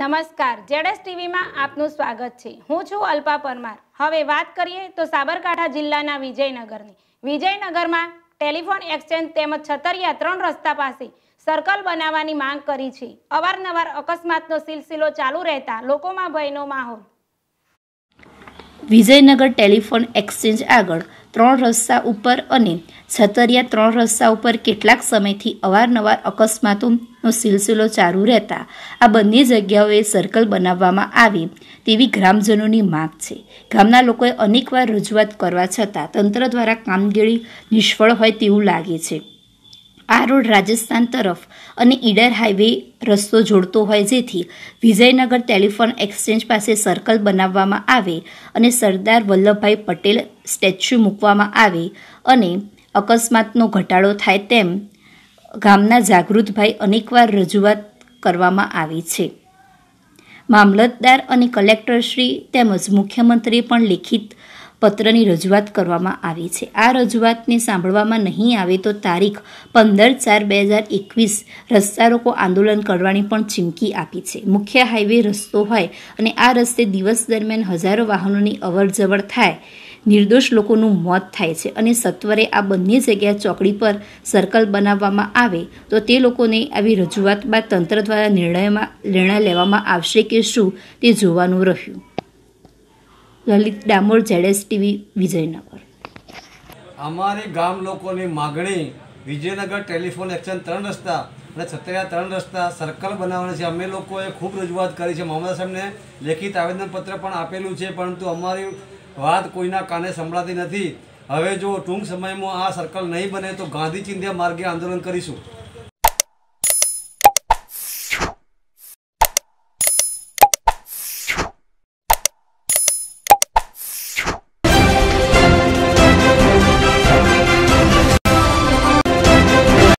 નમસ્કાર જેડેસ ટીવીમાં આપનું સ્વાગત છે હું છું અલ્પા પરમાર હવે વાત કરીએ તો સાબરકાંઠા જિલ્લાના વિજયનગરની વિજયનગરમાં ટેલિફોન એક્સચેન્જ તેમજ છતરિયા ત્રણ રસ્તા પાસે સર્કલ બનાવવાની માંગ કરી છે અવારનવાર અકસ્માતનો સિલસિલો ચાલુ રહેતા લોકોમાં ભયનો માહોલ વિજયનગર ટેલિફોન એક્સચેન્જ આગળ ત્રણ રસ્તા ઉપર અને છતરિયા ત્રણ રસ્તા ઉપર કેટલાક સમયથી અવારનવાર અકસ્માતોનો સિલસિલો ચાલુ રહેતા આ બંને જગ્યાઓએ સર્કલ બનાવવામાં આવે તેવી ગ્રામજનોની માગ છે ગામના લોકોએ અનેકવાર રજૂઆત કરવા છતાં તંત્ર દ્વારા કામગીરી નિષ્ફળ હોય તેવું લાગે છે આ રોડ રાજસ્થાન તરફ અને ઈડર હાઈવે રસ્તો જોડતો હોય જેથી વિજયનગર ટેલિફોન એક્સચેન્જ પાસે સર્કલ બનાવવામાં આવે અને સરદાર વલ્લભભાઈ પટેલ સ્ટેચ્યુ મૂકવામાં આવે અને અકસ્માતનો ઘટાડો થાય તેમ ગામના જાગૃતભાઈ અનેકવાર રજૂઆત કરવામાં આવી છે મામલતદાર અને કલેક્ટરશ્રી તેમજ મુખ્યમંત્રીએ પણ લેખિત પત્રની રજૂઆત કરવામાં આવી છે આ રજૂઆતને સાંભળવામાં નહીં આવે તો તારીખ પંદર ચાર બે હજાર એકવીસ રસ્તા રોકો આંદોલન કરવાની પણ ચીમકી આપી છે મુખ્ય હાઈવે રસ્તો હોય અને આ રસ્તે દિવસ દરમિયાન હજારો વાહનોની અવરજવર થાય નિર્દોષ લોકોનું મોત થાય છે અને સત્વરે આ બંને જગ્યા ચોકડી પર સર્કલ બનાવવામાં આવે તો તે લોકોને આવી રજૂઆત બાદ તંત્ર દ્વારા નિર્ણયમાં નિર્ણય લેવામાં આવશે કે શું તે જોવાનું રહ્યું લલિત ડામોર જેડેસ ટીવી વિજયનગર અમારે ગામ લોકોની માગણી વિજયનગર ટેલિફોન એક્શન ત્રણ રસ્તા અને છત્રીયા ત્રણ રસ્તા સર્કલ બનાવવાના છે અમે લોકોએ ખૂબ રજૂઆત કરી છે મામલા સાહેબને લેખિત આવેદનપત્ર પણ આપેલું છે પરંતુ અમારી વાત કોઈના કાને સંભળાતી નથી હવે જો ટૂંક સમયમાં આ સર્કલ નહીં બને તો ગાંધી ચિંધ્યા માર્ગે આંદોલન કરીશું